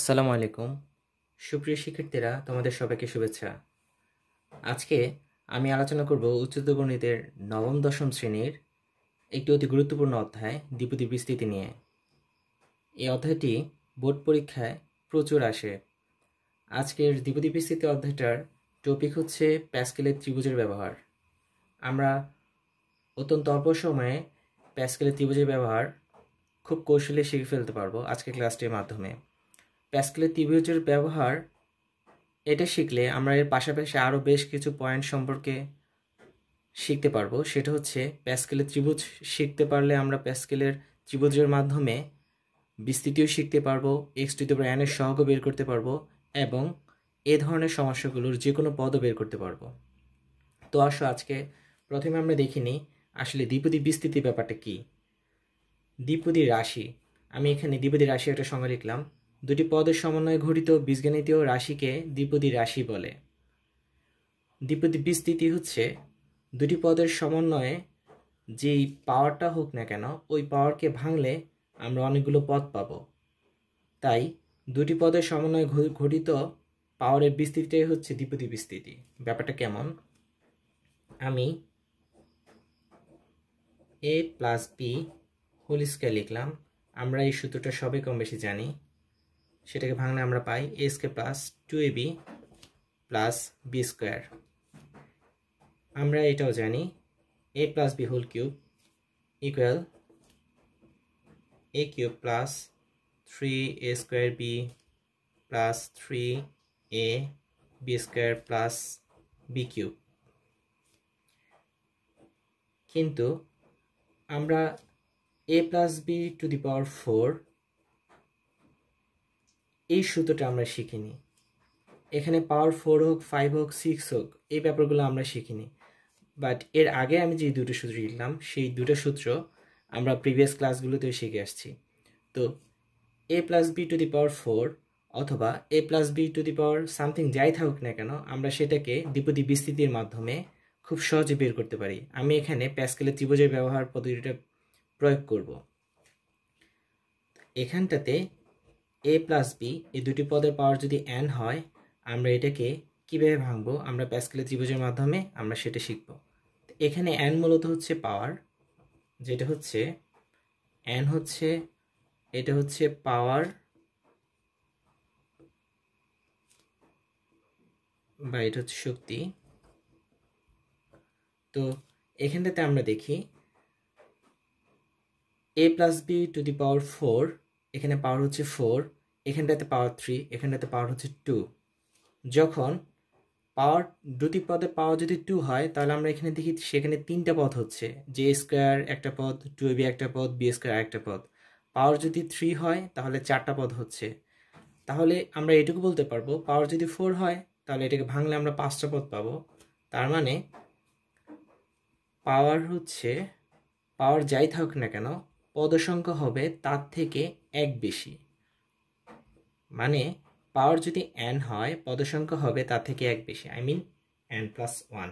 আসসালামু আলাইকুম সুপ্রিয় শিক্ষার্থীরা তোমাদের সবাইকে শুভেচ্ছা আজকে আমি আলোচনা করব উচ্চতর গণিতের নবম দশম শ্রেণীর একটি অতি গুরুত্বপূর্ণ অধ্যায় দ্বিপদী বিস্তৃতি নিয়ে এই অধ্যায়টি বোর্ড পরীক্ষায় প্রচুর আসে আজকের দ্বিপদী বিস্তৃতি অধ্যায়টার টপিক হচ্ছে প্যাসকেলের ত্রিভুজের ব্যবহার আমরা অত্যন্ত অল্প সময়ে প্যাসকেলের ত্রিভুজের ব্যবহার খুব কৌশলে শিখে ফেলতে পারবো আজকের ক্লাসটির মাধ্যমে প্যাসকেলের ত্রিভুজের ব্যবহার এটা শিখলে আমরা এর পাশাপাশি আরও বেশ কিছু পয়েন্ট সম্পর্কে শিখতে পারবো সেটা হচ্ছে প্যাসকেলের ত্রিভুজ শিখতে পারলে আমরা প্যাসকেলের ত্রিভুজের মাধ্যমে বিস্তৃতিও শিখতে পারবো এক্স টু দেবর এনের সহগ বের করতে পারবো এবং এ ধরনের সমস্যাগুলোর যে কোনো পদও বের করতে পারবো তো আসো আজকে প্রথমে আমরা দেখিনি আসলে দ্বিপদী বিস্তৃতি ব্যাপারটা কী দ্বিপদী রাশি আমি এখানে দ্বিপদী রাশি একটা সঙ্গে লিখলাম দুটি পদের সমন্বয়ে ঘটিত বীজগণিতীয় রাশিকে দ্বিপদী রাশি বলে দ্বিপদী বিস্তৃতি হচ্ছে দুটি পদের সমন্বয়ে যেই পাওয়ারটা হোক না কেন ওই পাওয়ারকে ভাঙলে আমরা অনেকগুলো পদ পাব তাই দুটি পদের সমন্বয়ে ঘটিত পাওয়ারের বিস্তৃতিটাই হচ্ছে দ্বিপদী বিস্তৃতি ব্যাপারটা কেমন আমি A plus B whole square লিখলাম আমরা এই সূত্রটা সবে কম বেশি জানি সেটাকে ভাঙলে আমরা পাই A square plus two A B plus B square আমরা এটাও জানি A plus B whole cube equal A cube plus three A square B plus three A B square plus B cube কিন্তু আমরা A plus B to the power four এই সূত্রটা আমরা শিখিনি এখানে পাওয়ার ফোর হোক ফাইভ হোক six হোক এই ব্যাপারগুলো আমরা শিখিনি বাট এর আগে আমি যে দুটো সূত্র শিখলাম সেই দুটো সূত্র আমরা প্রিভিয়াস ক্লাসগুলোতে শিখে আসছি তো A plus B to the power four অথবা A plus B to the power something যাই থাকুক না কেন আমরা সেটাকে দ্বিপদী বিস্তৃতির মাধ্যমে খুব সহজে বের করতে পারি আমি এখানে প্যাসকেলের ত্রিভুজের ব্যবহার পদ্ধতিটা প্রয়োগ করব এখানটাতে এ প্লাস বি এই দুটি পদের পাওয়ার যদি এন হয় আমরা এটাকে কীভাবে ভাঙবো আমরা প্যাসকেলের ত্রিভুজের মাধ্যমে আমরা সেটা শিখব এখানে এন মূলত হচ্ছে পাওয়ার যেটা হচ্ছে এন হচ্ছে এটা হচ্ছে পাওয়ার বা এটা হচ্ছে শক্তি তো এখানটাতে আমরা দেখি A plus B to the power four এখানে পাওয়ার হচ্ছে ফোর এখানটাতে পাওয়ার থ্রি এখানটাতে পাওয়ার হচ্ছে টু যখন পাওয়ার দুটি পদে পাওয়ার যদি টু হয় তাহলে আমরা এখানে দেখি সেখানে তিনটা পদ হচ্ছে জে স্কোয়ার একটা পদ টু বি একটা পদ বি স্কোয়ার একটা পদ পাওয়ার যদি থ্রি হয় তাহলে চারটা পদ হচ্ছে তাহলে আমরা এটুকু বলতে পারবো পাওয়ার যদি ফোর হয় তাহলে এটাকে ভাঙলে আমরা পাঁচটা পদ পাবো তার মানে পাওয়ার হচ্ছে পাওয়ার যাই থাকুক না কেন পদ সংখ্যা হবে তার থেকে এক বেশি মানে পাওয়ার যদি এন হয় পদসংখ্যা হবে তা থেকে এক বেশি I mean N plus one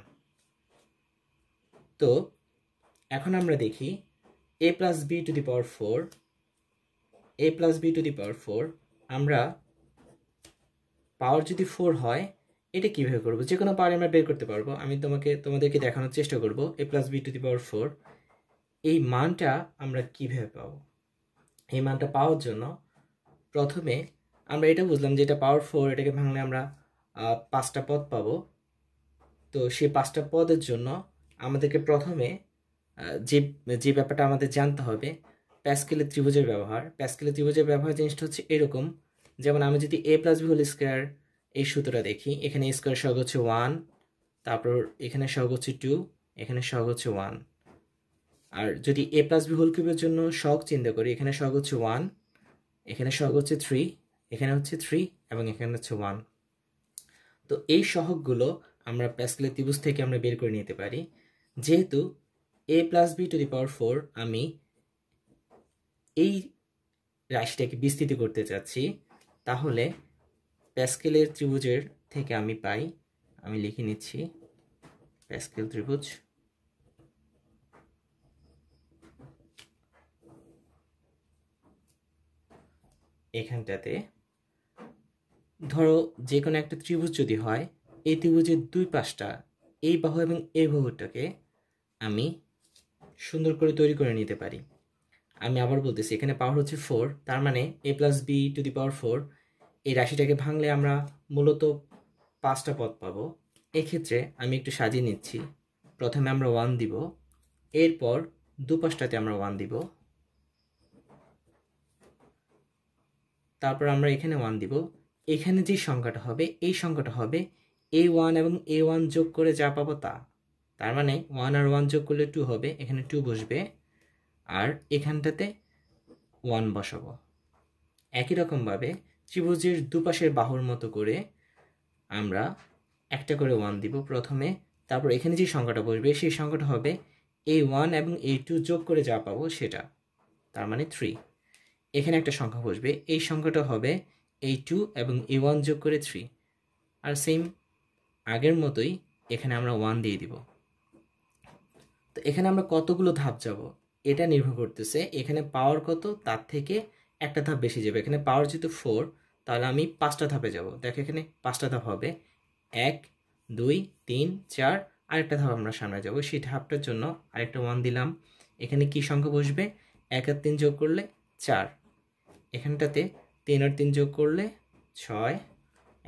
তো এখন আমরা দেখি A plus B to the power four A plus B to the power four আমরা পাওয়ার যদি ফোর হয় এটা কীভাবে করবো যে কোনো পাওয়ার আমরা বের করতে পারবো আমি তোমাকে তোমাদেরকে দেখানোর চেষ্টা করবো A plus B to the power four এই মানটা আমরা কীভাবে পাবো এই মানটা পাওয়ার জন্য প্রথমে আমরা এটা বুঝলাম যে এটা পাওয়ার ফোর এটাকে ভাঙলে আমরা পাঁচটা পদ পাবো তো সেই পাঁচটা পদের জন্য আমাদেরকে প্রথমে যে যে ব্যাপারটা আমাদের জানতে হবে প্যাসকেলে ত্রিভুজের ব্যবহার প্যাসকেলে ত্রিভুজের ব্যবহার জিনিসটা হচ্ছে এরকম যেমন আমি যদি A plus B whole square এই সূত্রটা দেখি এখানে স্কোয়ার সহগ হচ্ছে ওয়ান তারপর এখানে সহগ হচ্ছে টু এখানে সহগ হচ্ছে ওয়ান আর যদি এ প্লাস বি হোল কিউবের জন্য শখ চিন্তা করি এখানে শখ হচ্ছে ওয়ান এখানে শখ হচ্ছে থ্রি এখানে হচ্ছে থ্রি এবং এখানে হচ্ছে ওয়ান তো এই সহগগুলো আমরা প্যাসকেলের ত্রিভুজ থেকে আমরা বের করে নিতে পারি যেহেতু A plus B to the power four আমি এই রাশিটাকে বিস্তৃত করতে চাচ্ছি তাহলে প্যাসকেলের ত্রিভুজের থেকে আমি পাই আমি লিখে নিচ্ছি প্যাসকেল ত্রিভুজ এখানটাতে ধরো যে কোনো একটা ত্রিভুজ যদি হয় এই ত্রিভুজের দুই পাশটা এই বাহু এবং এই বাহুটাকে আমি সুন্দর করে তৈরি করে নিতে পারি আমি আবার বলতেছি এখানে পাওয়ার হচ্ছে ফোর তার মানে A plus B to the power four এই রাশিটাকে ভাঙলে আমরা মূলত পাঁচটা পথ পাবো এক্ষেত্রে আমি একটু সাজিয়ে নিচ্ছি প্রথমে আমরা ওয়ান দিব এরপর দুপাশটাতে আমরা ওয়ান দিব তারপর আমরা এখানে ওয়ান দিব এখানে যে সংখ্যাটা হবে এই সংখ্যাটা হবে এ ওয়ান এবং এ ওয়ান যোগ করে যা পাবো তা তার মানে ওয়ান আর ওয়ান যোগ করলে টু হবে এখানে টু বসবে আর এখানটাতে ওয়ান বসাবো একই রকমভাবে ত্রিভুজের দুপাশের বাহুর মতো করে আমরা একটা করে ওয়ান দিব প্রথমে তারপর এখানে যে সংখ্যাটা বসবে সেই সংখ্যাটা হবে এ ওয়ান এবং এ টু যোগ করে যা পাবো সেটা তার মানে থ্রি এখানে একটা সংখ্যা বসবে এই সংখ্যাটা হবে এই টু এবং এ ওয়ান যোগ করে থ্রি আর সেম আগের মতোই এখানে আমরা ওয়ান দিয়ে দিব তো এখানে আমরা কতগুলো ধাপ যাব এটা নির্ভর করতেছে এখানে পাওয়ার কত তার থেকে একটা ধাপ বেশি যাবে এখানে পাওয়ার যেহেতু ফোর তাহলে আমি পাঁচটা ধাপে যাব দেখো এখানে পাঁচটা ধাপ হবে এক দুই তিন চার আরেকটা ধাপ আমরা সামনে যাব সেই ধাপটার জন্য আরেকটা ওয়ান দিলাম এখানে কি সংখ্যা বসবে এক আর তিন যোগ করলে চার এখানটাতে তিন আর তিন যোগ করলে ছয়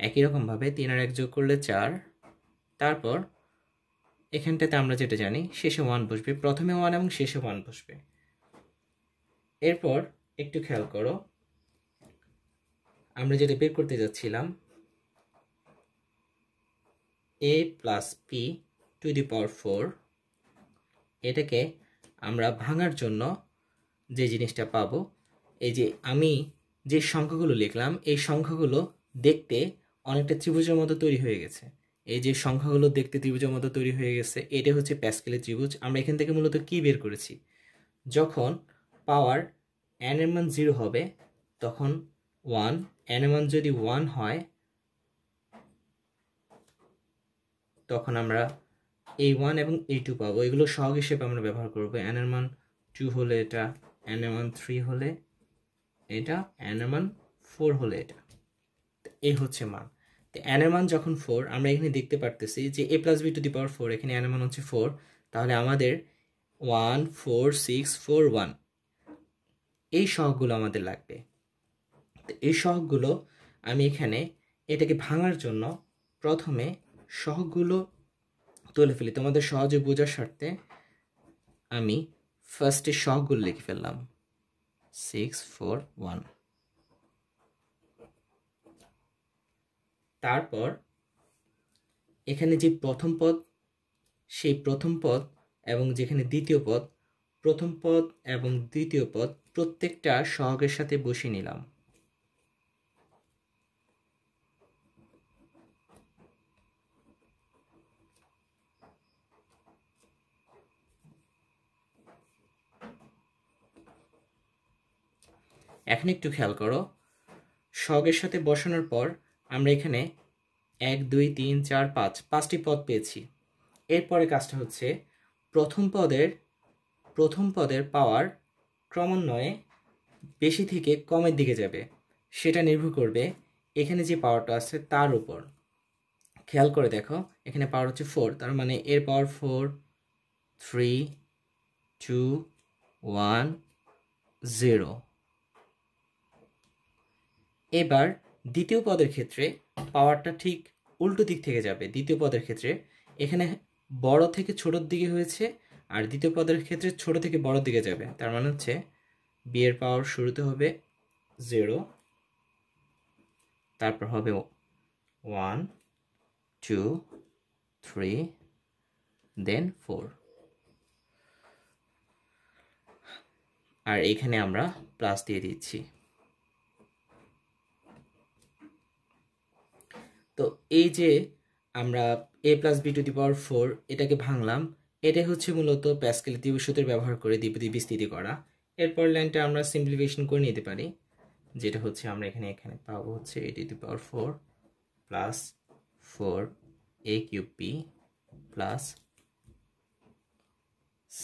একই রকমভাবে তিন আর এক যোগ করলে চার তারপর এখানটাতে আমরা যেটা জানি শেষে ওয়ান বসবে প্রথমে ওয়ান এবং শেষে ওয়ান বসবে এরপর একটু খেয়াল করো আমরা যেটা বের করতে যাচ্ছিলাম A plus P to the power four এটাকে আমরা ভাঙার জন্য যে জিনিসটা পাবো এই যে আমি যে সংখ্যাগুলো লিখলাম এই সংখ্যাগুলো দেখতে অনেকটা ত্রিভুজের মতো তৈরি হয়ে গেছে এই যে সংখ্যাগুলো দেখতে ত্রিভুজের মতো তৈরি হয়ে গেছে এটা হচ্ছে প্যাসকেলের ত্রিভুজ আমরা এখান থেকে মূলত কি বের করেছি যখন পাওয়ার এন এর মান জিরো হবে তখন ওয়ান এন এর মান যদি ওয়ান হয় তখন আমরা এই ওয়ান এবং এই টু পাবো এগুলো সহগ হিসেবে আমরা ব্যবহার করবো এন এর মান টু হলে এটা এন এর মান থ্রি হলে এটা এনের মান ফোর হলে এটা এ হচ্ছে মান তো এনের মান যখন ফোর আমরা এখানে দেখতে পারতেছি যে A plus B to the power four এখানে এনের মান হচ্ছে ফোর তাহলে আমাদের one four six four one এই সহগুলো আমাদের লাগবে তো এই সহগুলো আমি এখানে এটাকে ভাঙার জন্য প্রথমে সহগুলো তুলে ফেলি তোমাদের সহজে বোঝার স্বার্থে আমি ফার্স্টে সহগুলো লিখে ফেললাম তারপর এখানে যে প্রথম পদ সেই প্রথম পদ এবং যেখানে দ্বিতীয় পদ প্রথম পদ এবং দ্বিতীয় পদ প্রত্যেকটা সহগের সাথে বসিয়ে নিলাম এখন একটু খেয়াল করো সগের সাথে বসানোর পর আমরা এখানে এক দুই তিন চার পাঁচ পাঁচটি পদ পেয়েছি এরপরে কাজটা হচ্ছে প্রথম পদের প্রথম পদের পাওয়ার ক্রমান্বয়ে বেশি থেকে কমের দিকে যাবে সেটা নির্ভর করবে এখানে যে পাওয়ারটা আছে তার উপর খেয়াল করে দেখো এখানে পাওয়ার হচ্ছে ফোর তার মানে এর power four three two one zero এবার দ্বিতীয় পদের ক্ষেত্রে পাওয়ারটা ঠিক উল্টো দিক থেকে যাবে দ্বিতীয় পদের ক্ষেত্রে এখানে বড় থেকে ছোটোর দিকে হয়েছে আর দ্বিতীয় পদের ক্ষেত্রে ছোট থেকে বড় দিকে যাবে তার মানে হচ্ছে বিয়ের পাওয়ার শুরুতে হবে জিরো তারপর হবে one two three then four আর এখানে আমরা প্লাস দিয়ে দিচ্ছি তো এই যে আমরা A plus B to the power four এটাকে ভাঙলাম এটা হচ্ছে মূলত প্যাসকেল দ্বিবসূত্রের ব্যবহার করে দ্বিপদী বিস্তৃতি করা এরপর লাইনটা আমরা সিম্পলিফিকেশন করে নিতে পারি যেটা হচ্ছে আমরা এখানে এখানে পাবো হচ্ছে A to the power four plus four A cube P plus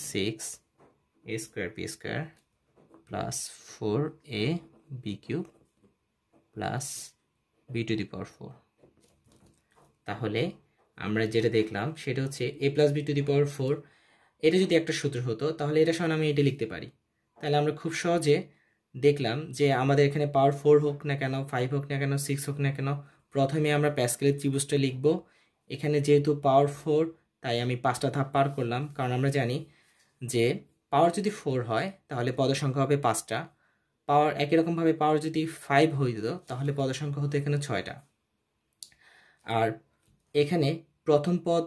six A square P square plus four A B cube plus B to the power four তাহলে আমরা যেটা দেখলাম সেটা হচ্ছে A plus B to the power four এটা যদি একটা সূত্র হতো তাহলে এটা সামনে আমি এটা লিখতে পারি তাহলে আমরা খুব সহজে দেখলাম যে আমাদের এখানে পাওয়ার ফোর হোক না কেন ফাইভ হোক না কেন সিক্স হোক না কেন প্রথমে আমরা প্যাসকেলের ত্রিভুজটা লিখব এখানে যেহেতু পাওয়ার ফোর তাই আমি পাঁচটা ধাপ পার করলাম কারণ আমরা জানি যে পাওয়ার যদি ফোর হয় তাহলে পদসংখ্যা হবে পাঁচটা পাওয়ার একই রকমভাবে পাওয়ার যদি ফাইভ হয়ে যেত তাহলে সংখ্যা হতো এখানে ছয়টা আর এখানে প্রথম পদ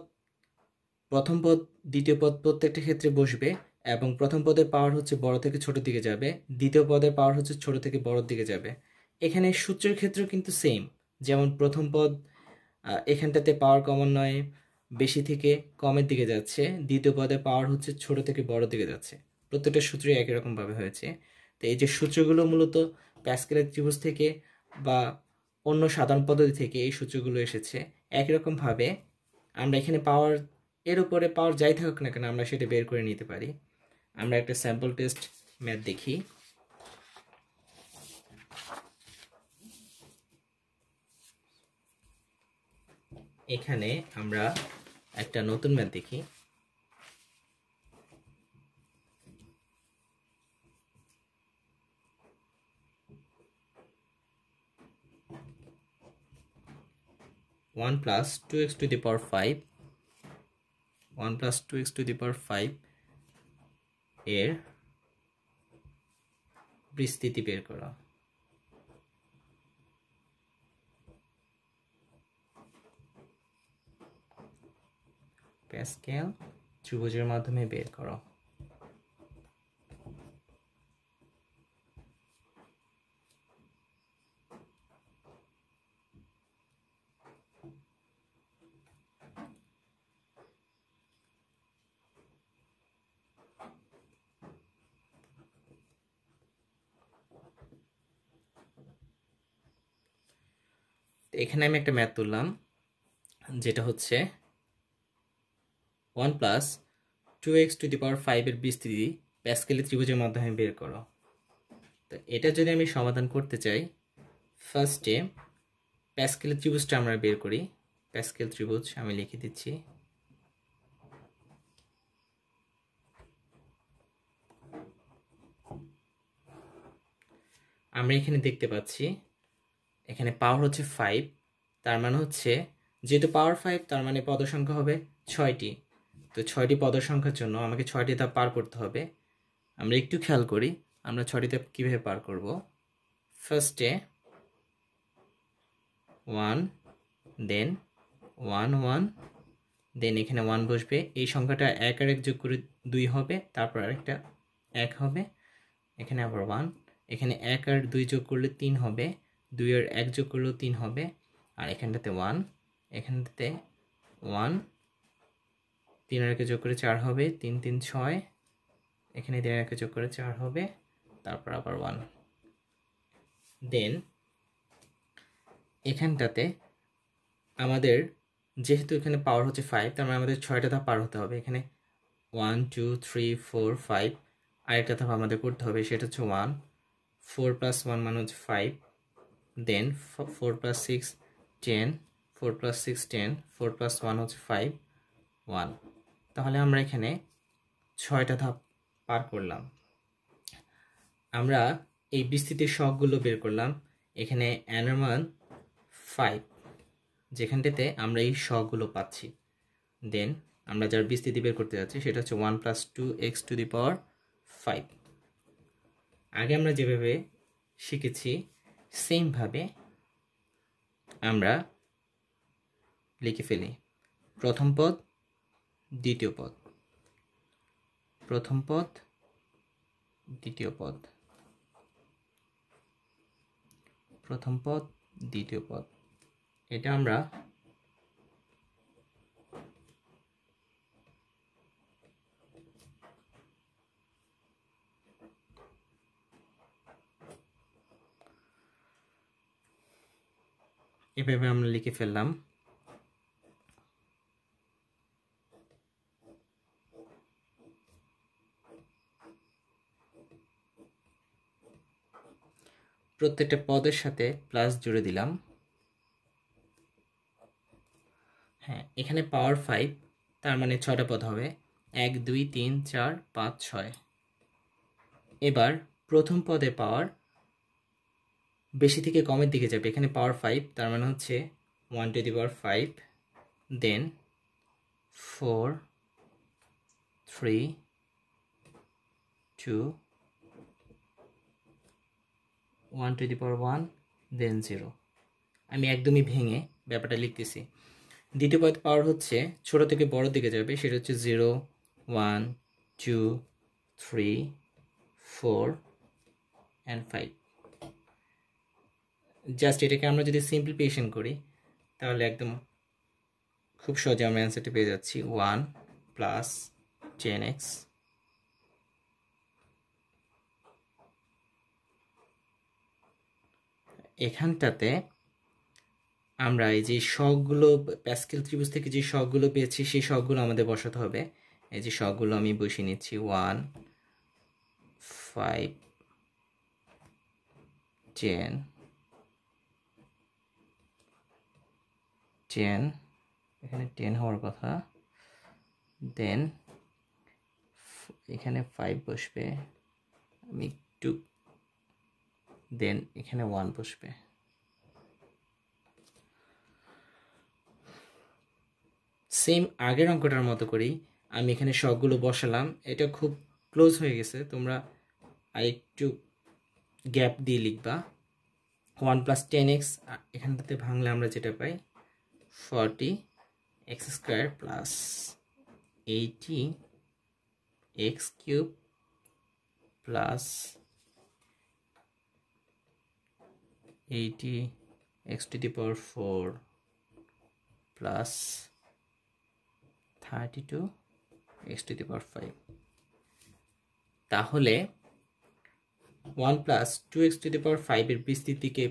প্রথম পদ দ্বিতীয় পদ প্রত্যেকটা ক্ষেত্রে বসবে এবং প্রথম পদের পাওয়ার হচ্ছে বড় থেকে ছোট দিকে যাবে দ্বিতীয় পদের পাওয়ার হচ্ছে ছোট থেকে বড়র দিকে যাবে এখানে সূত্রের ক্ষেত্র কিন্তু সেম যেমন প্রথম পদ এখানটাতে পাওয়ার নয় বেশি থেকে কমের দিকে যাচ্ছে দ্বিতীয় পদে পাওয়ার হচ্ছে ছোট থেকে বড় দিকে যাচ্ছে প্রত্যেকটা সূত্রই একই রকমভাবে হয়েছে তো এই যে সূত্রগুলো মূলত প্যাসকেলের ত্রিভুজ থেকে বা অন্য সাধারণ পদ্ধতি থেকে এই সূত্রগুলো এসেছে একই রকমভাবে আমরা এখানে পাওয়ার এর উপরে পাওয়ার যাই থাকুক না কেন আমরা সেটা বের করে নিতে পারি আমরা একটা স্যাম্পল টেস্ট ম্যাথ দেখি এখানে আমরা একটা নতুন ম্যাথ দেখি 1 plus 2x to the power 5 1 plus 2x to the power 5 এর বিস্তৃতি বের করা প্যাসকেল ত্রিভুজের মাধ্যমে বের করো এখানে আমি একটা ম্যাথ তুললাম যেটা হচ্ছে one plus two X to the power ফাইভের বিস্তৃতি প্যাসকেলে ত্রিভুজের মাধ্যমে বের করো তো এটা যদি আমি সমাধান করতে চাই ফার্স্টে প্যাসকেলের ত্রিভুজটা আমরা বের করি প্যাসকেল ত্রিভুজ আমি লিখে দিচ্ছি আমরা এখানে দেখতে পাচ্ছি এখানে পাওয়ার হচ্ছে ফাইভ তার মানে হচ্ছে যেহেতু পাওয়ার ফাইভ তার মানে পদসংখ্যা হবে ছয়টি তো ছয়টি পদসংখ্যার জন্য আমাকে ছয়টি ধাপ পার করতে হবে আমরা একটু খেয়াল করি আমরা ছয়টি ধাপ কীভাবে পার করব ফার্স্টে one then one one then এখানে ওয়ান বসবে এই সংখ্যাটা এক আর এক যোগ করে দুই হবে তারপর আরেকটা এক হবে এখানে আবার ওয়ান এখানে এক আর দুই যোগ করলে তিন হবে দুই আর এক যোগ করলেও তিন হবে আর এখানটাতে ওয়ান এখানটাতে ওয়ান তিন আর একে যোগ করে চার হবে তিন তিন ছয় এখানে তিন আর একে যোগ করে চার হবে তারপর আবার ওয়ান দেন এখানটাতে আমাদের যেহেতু এখানে পাওয়ার হচ্ছে ফাইভ তার মানে আমাদের ছয়টা ধাপ পার হতে হবে এখানে one two three four five আরেকটা ধাপ আমাদের করতে হবে সেটা হচ্ছে ওয়ান ফোর প্লাস ওয়ান মানে হচ্ছে five then 4 plus 6 10 4 plus 6 10 4 plus 1 হচ্ছে 5 1 তাহলে আমরা এখানে ছয়টা ধাপ পার করলাম আমরা এই বিস্তৃতির শখগুলো বের করলাম এখানে অ্যানারমান ফাইভ যেখানটাতে আমরা এই শখগুলো পাচ্ছি দেন আমরা যার বিস্তৃতি বের করতে যাচ্ছি সেটা হচ্ছে one plus two X to the power five আগে আমরা যেভাবে শিখেছি সেমভাবে আমরা লিখে ফেলি প্রথম পদ দ্বিতীয় পদ প্রথম পদ দ্বিতীয় পদ প্রথম পদ দ্বিতীয় পদ এটা আমরা এভাবে আমরা লিখে ফেললাম প্রত্যেকটা পদের সাথে প্লাস জুড়ে দিলাম হ্যাঁ এখানে পাওয়ার ফাইভ তার মানে ছটা পদ হবে এক দুই তিন চার পাঁচ ছয় এবার প্রথম পদে পাওয়ার বেশি থেকে কমের দিকে যাবে এখানে পাওয়ার ফাইভ তার মানে হচ্ছে one to the power five then four three two one to the power one then zero আমি একদমই ভেঙে ব্যাপারটা লিখতেছি দ্বিতীয় পদ পাওয়ার হচ্ছে ছোট থেকে বড় দিকে যাবে সেটা হচ্ছে zero one two three four and five just এটাকে আমরা যদি সিম্পলিফিকেশন করি তাহলে একদম খুব সহজে আমরা অ্যান্সারটি পেয়ে যাচ্ছি ওয়ান প্লাস টেন এক্স এখানটাতে আমরা এই যে শখগুলো প্যাসকেল ত্রিভুজ থেকে যে শখগুলো পেয়েছি সেই শখগুলো আমাদের বসাতে হবে এই যে শখগুলো আমি বসিয়ে নিচ্ছি ওয়ান ফাইভ টেন টেন এখানে টেন হওয়ার কথা দেন এখানে ফাইভ বসবে আমি একটু দেন এখানে ওয়ান বসবে সেম আগের অঙ্কটার মতো করি আমি এখানে সবগুলো বসালাম এটা খুব ক্লোজ হয়ে গেছে তোমরা আর একটু গ্যাপ দিয়ে লিখবা ওয়ান প্লাস টেন এক্স এখানটাতে ভাঙলে আমরা যেটা পাই forty X square plus eighty X cube plus eighty X to the power four plus thirty two X to the power five তাহলে one plus two X to the power ফাইভের বিস্তৃতিকে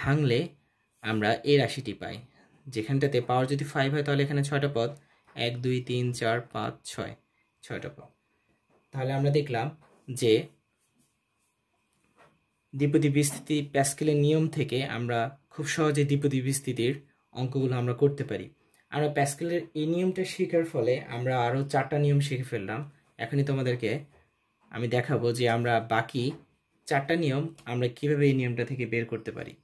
ভাঙলে আমরা এই রাশিটি পাই যেখানটাতে পাওয়ার যদি ফাইভ হয় তাহলে এখানে ছয়টা পদ এক দুই তিন চার পাঁচ ছয় ছয়টা পদ তাহলে আমরা দেখলাম যে দ্বিপদি বিস্তৃতি প্যাসকেলের নিয়ম থেকে আমরা খুব সহজে দ্বিপদি বিস্তৃতির অঙ্কগুলো আমরা করতে পারি আমরা প্যাসকেলের এই নিয়মটা শেখার ফলে আমরা আরও চারটা নিয়ম শিখে ফেললাম এখনই তোমাদেরকে আমি দেখাবো যে আমরা বাকি চারটা নিয়ম আমরা কিভাবে এই নিয়মটা থেকে বের করতে পারি